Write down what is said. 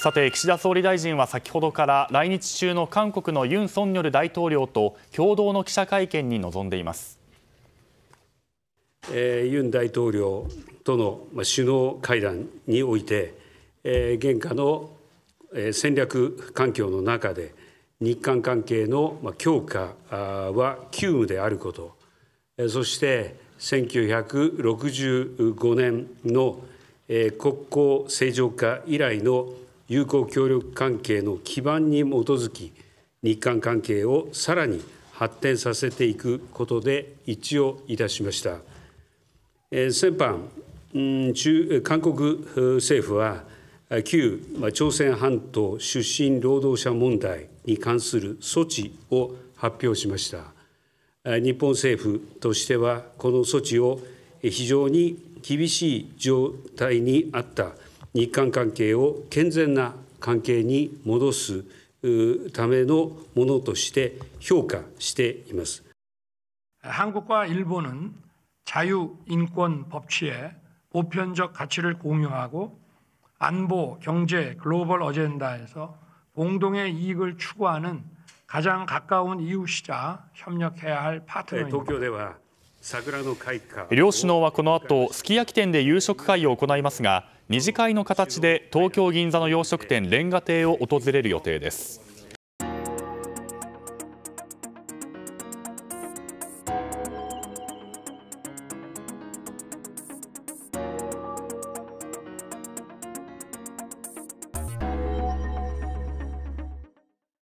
さて、岸田総理大臣は先ほどから来日中の韓国の尹錫悦大統領と共同の記者会見に臨んでいます。ユン大統領との首脳会談において、現下の戦略環境の中で日韓関係の強化は急務であること、そして1965年の国交正常化以来の友好協力関係の基盤に基づき、日韓関係をさらに発展させていくことで一致をいたしました。先般、中韓国政府は、旧朝鮮半島出身労働者問題に関する措置を発表しました。日本政府としては、この措置を非常に厳しい状態にあった 日韓関係を健全な関係に戻すためのものとして評価しています。韓国과일본은자유인권법치의보편적가치를공유하고안보경제글로벌어젠다에서공동의이익을추구하는가장가까운이웃이자협력해야할파트너입니다 両首脳はこのあとすき焼き店で夕食会を行いますが2次会の形で東京・銀座の洋食店煉瓦亭を訪れる予定です。